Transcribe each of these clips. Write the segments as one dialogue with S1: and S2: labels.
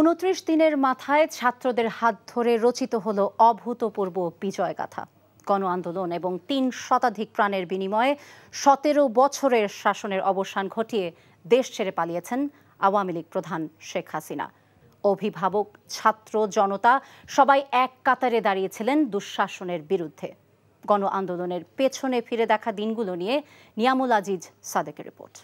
S1: উনত্রিশ দিনের মাথায় ছাত্রদের হাত ধরে রচিত হল অভূতপূর্ব গাথা গণ আন্দোলন এবং তিন শতাধিক প্রাণের বিনিময়ে সতেরো বছরের শাসনের অবসান ঘটিয়ে দেশ ছেড়ে পালিয়েছেন আওয়ামী লীগ প্রধান শেখ হাসিনা অভিভাবক ছাত্র জনতা সবাই এক কাতারে দাঁড়িয়েছিলেন দুঃশাসনের বিরুদ্ধে গণ আন্দোলনের পেছনে ফিরে দেখা দিনগুলো নিয়ে নিয়ামুল আজিজ সাদেকের রিপোর্ট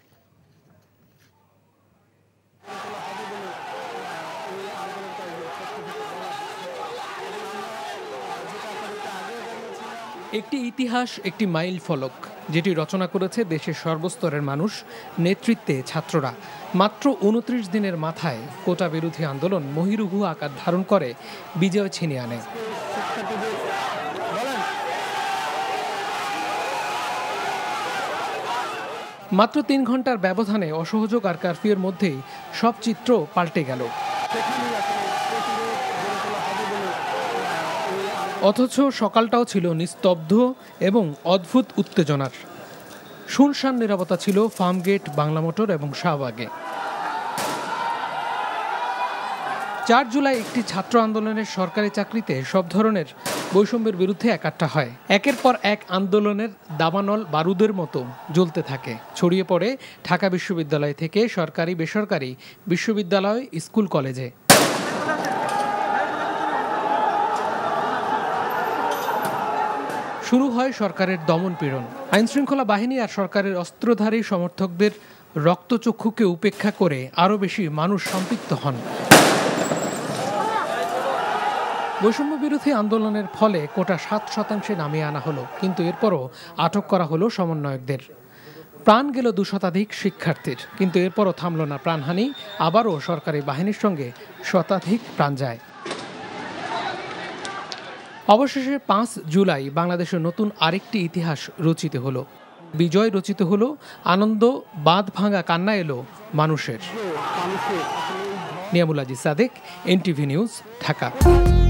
S2: একটি ইতিহাস একটি মাইল ফলক যেটি রচনা করেছে দেশের সর্বস্তরের মানুষ নেতৃত্বে ছাত্ররা মাত্র উনত্রিশ দিনের মাথায় কোটা বিরোধী আন্দোলন মহিরুহু আকার ধারণ করে বিজয় ছিনিয়ে আনে মাত্র তিন ঘন্টার ব্যবধানে অসহযোগ আর কারফিউর মধ্যেই সব চিত্র পাল্টে গেল অথচ সকালটাও ছিল নিস্তব্ধ এবং অদ্ভুত উত্তেজনার শুনশান নিরাপত্তা ছিল ফার্মগেট বাংলা মোটর এবং শাহবাগে চার জুলাই একটি ছাত্র আন্দোলনের সরকারি চাকরিতে সব ধরনের বৈষম্যের বিরুদ্ধে একাট্টা হয় একের পর এক আন্দোলনের দাবানল বারুদের মতো জ্বলতে থাকে ছড়িয়ে পড়ে ঢাকা বিশ্ববিদ্যালয় থেকে সরকারি বেসরকারি বিশ্ববিদ্যালয় স্কুল কলেজে শুরু হয় সরকারের দমন পীড়ন আইনশৃঙ্খলা বাহিনী আর সরকারের অস্ত্রধারী সমর্থকদের রক্তচক্ষুকে উপেক্ষা করে আরও বেশি মানুষ সম্পৃক্ত হন বৈষম্য বিরোধী আন্দোলনের ফলে কোটা সাত শতাংশে নামিয়ে আনা হলো কিন্তু এরপরও আটক করা হলো সমন্বয়কদের প্রাণ গেল দু শতাধিক শিক্ষার্থীর কিন্তু এরপরও থামল না প্রাণহানি আবারও সরকারি বাহিনীর সঙ্গে শতাধিক প্রাণ যায় অবশেষে পাঁচ জুলাই বাংলাদেশের নতুন আরেকটি ইতিহাস রচিত হল বিজয় রচিত হলো আনন্দ বাঁধ ভাঙা কান্না এলো মানুষের নিয়ামুল আজি সাদেক এনটিভি নিউজ ঢাকা